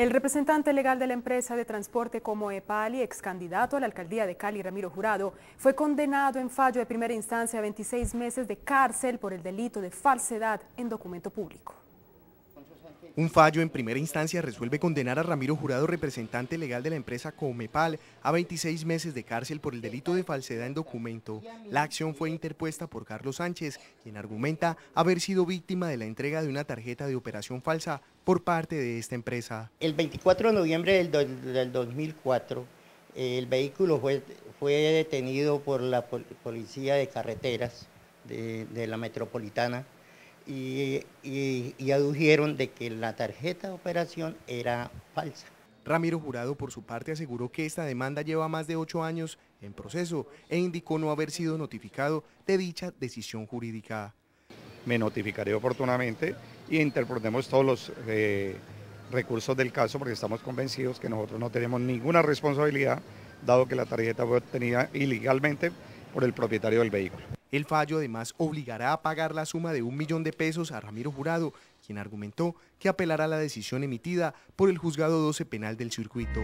El representante legal de la empresa de transporte como EPALI, ex candidato a la alcaldía de Cali, Ramiro Jurado, fue condenado en fallo de primera instancia a 26 meses de cárcel por el delito de falsedad en documento público. Un fallo en primera instancia resuelve condenar a Ramiro Jurado, representante legal de la empresa Comepal, a 26 meses de cárcel por el delito de falsedad en documento. La acción fue interpuesta por Carlos Sánchez, quien argumenta haber sido víctima de la entrega de una tarjeta de operación falsa por parte de esta empresa. El 24 de noviembre del, 2004, el vehículo fue, fue detenido por la policía de carreteras de la metropolitana y, adujeron de que la tarjeta de operación era falsa. Ramiro Jurado, por su parte, aseguró que esta demanda lleva más de ocho años en proceso e indicó no haber sido notificado de dicha decisión jurídica. Me notificaré oportunamente y interpretemos todos los eh, recursos del caso porque estamos convencidos que nosotros no tenemos ninguna responsabilidad, dado que la tarjeta fue obtenida ilegalmente por el propietario del vehículo. El fallo además obligará a pagar la suma de un millón de pesos a Ramiro Jurado, quien argumentó que apelará a la decisión emitida por el Juzgado 12 Penal del Circuito.